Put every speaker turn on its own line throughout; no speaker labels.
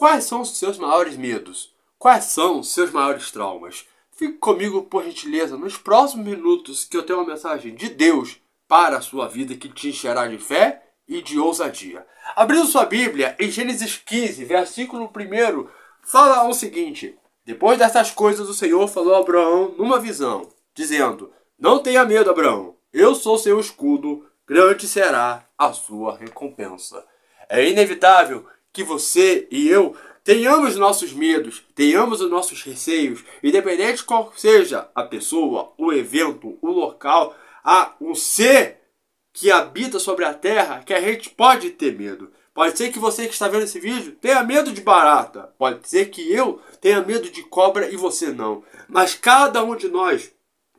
Quais são os seus maiores medos? Quais são os seus maiores traumas? Fique comigo, por gentileza, nos próximos minutos que eu tenho uma mensagem de Deus para a sua vida que te encherá de fé e de ousadia. Abrindo sua Bíblia, em Gênesis 15, versículo 1, fala o seguinte: Depois dessas coisas, o Senhor falou a Abraão numa visão, dizendo: Não tenha medo, Abraão, eu sou seu escudo, grande será a sua recompensa. É inevitável que você e eu tenhamos nossos medos, tenhamos os nossos receios, independente de qual seja a pessoa, o evento, o local, a um ser que habita sobre a terra que a gente pode ter medo. Pode ser que você que está vendo esse vídeo tenha medo de barata. Pode ser que eu tenha medo de cobra e você não. Mas cada um de nós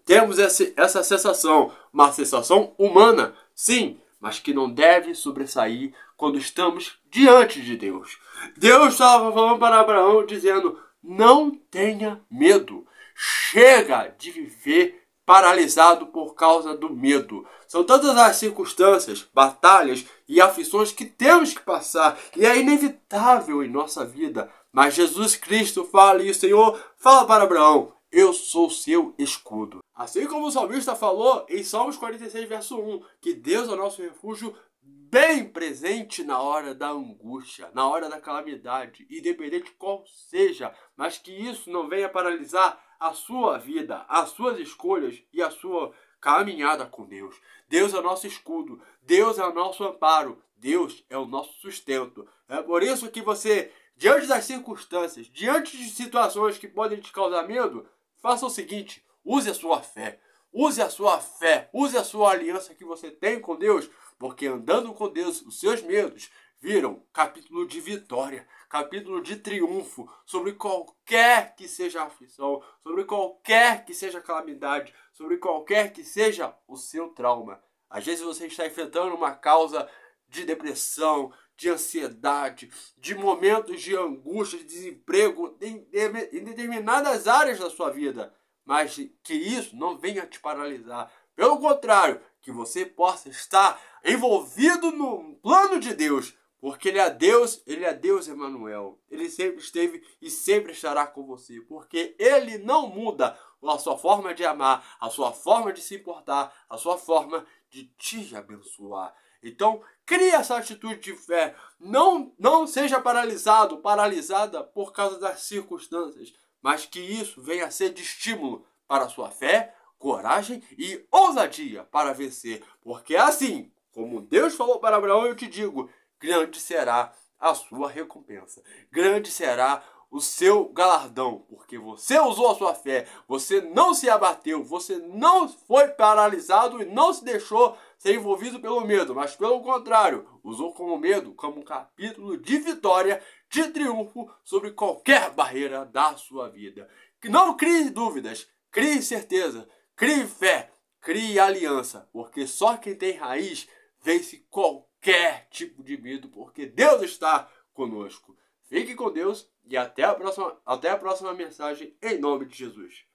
temos essa, essa sensação, uma sensação humana, sim, mas que não deve sobressair quando estamos diante de Deus. Deus estava falando para Abraão, dizendo: não tenha medo, chega de viver paralisado por causa do medo. São tantas as circunstâncias, batalhas e aflições que temos que passar e é inevitável em nossa vida. Mas Jesus Cristo fala e o Senhor fala para Abraão: Eu sou seu escudo. Assim como o salmista falou em Salmos 46, verso 1, que Deus é o nosso refúgio bem presente na hora da angústia, na hora da calamidade, independente qual seja, mas que isso não venha paralisar a sua vida, as suas escolhas e a sua caminhada com Deus. Deus é o nosso escudo, Deus é o nosso amparo, Deus é o nosso sustento. É por isso que você, diante das circunstâncias, diante de situações que podem te causar medo, faça o seguinte: Use a sua fé. Use a sua fé. Use a sua aliança que você tem com Deus. Porque andando com Deus, os seus medos viram capítulo de vitória, capítulo de triunfo sobre qualquer que seja a aflição, sobre qualquer que seja a calamidade, sobre qualquer que seja o seu trauma. Às vezes você está enfrentando uma causa de depressão, de ansiedade, de momentos de angústia, de desemprego em, em determinadas áreas da sua vida mas que isso não venha te paralisar. Pelo contrário, que você possa estar envolvido no plano de Deus, porque Ele é Deus, Ele é Deus Emanuel. Ele sempre esteve e sempre estará com você, porque Ele não muda a sua forma de amar, a sua forma de se importar, a sua forma de te abençoar. Então, crie essa atitude de fé. Não, não seja paralisado, paralisada por causa das circunstâncias, mas que isso venha a ser de estímulo para a sua fé, coragem e ousadia para vencer, porque é assim, como Deus falou para Abraão, eu te digo, grande será a sua recompensa. Grande será o seu galardão, porque você usou a sua fé, você não se abateu, você não foi paralisado e não se deixou ser envolvido pelo medo, mas pelo contrário, usou como medo como um capítulo de vitória, de triunfo sobre qualquer barreira da sua vida. Não crie dúvidas, crie certeza, crie fé, crie aliança, porque só quem tem raiz vence qualquer tipo de medo, porque Deus está conosco. Fique com Deus e até a próxima, até a próxima mensagem em nome de Jesus.